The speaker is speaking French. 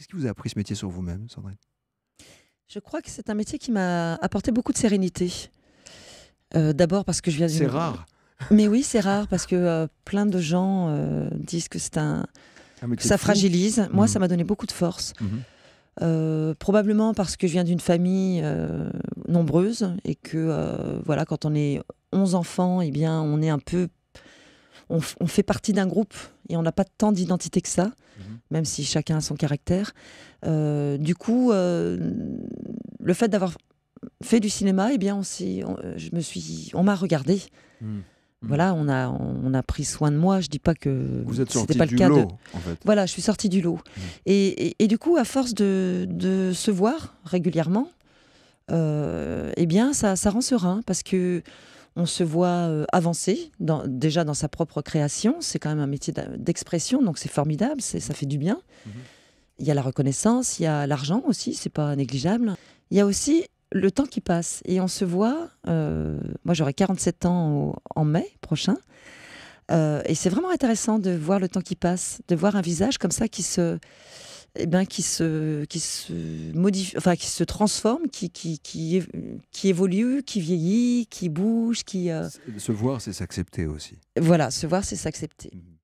Qu'est-ce qui vous a appris ce métier sur vous-même, Sandrine Je crois que c'est un métier qui m'a apporté beaucoup de sérénité. Euh, d'abord parce que je viens d'une. C'est rare. Mais oui, c'est rare parce que euh, plein de gens euh, disent que c'est un. ça fragilise. Moi, mmh. ça m'a donné beaucoup de force. Mmh. probablement parce que je viens d'une famille nombreuse et que voilà, quand on est 11 enfants, eh bien, on est un peu on, fait partie d'un groupe et on n'a pas tant d'identité que ça, mhm. même si chacun a son caractère. Euh, du coup, euh, le fait d'avoir fait du cinéma, eh bien, on, euh, je me suis, on m'a regardé. Hmm. Hmm. Voilà, on a, on a pris soin de moi. Je dis pas que n'était pas le cas Voilà, je suis sortie du lot. Hmm. Et, du coup, à force de, se voir régulièrement, eh bien, ça, ça rend serein parce que on se voit euh, avancer déjà dans sa propre création. C'est quand même un métier d'expression, donc c'est formidable, ça fait du bien. Mhm. Il y a la reconnaissance, il y a l'argent aussi, c'est pas négligeable. Il y a aussi le temps qui passe et on se voit. Euh, moi, j'aurai 47 ans en mai prochain. Euh, et c'est vraiment intéressant de voir le temps qui passe, de voir un visage comme ça qui se, eh qui se, qui se modifie, enfin, qui se transforme, qui, qui, qui, qui évolue, qui vieillit, qui bouge, qui. Euh, se voir, c'est s'accepter aussi. Voilà, se voir, c'est s'accepter. Mmh.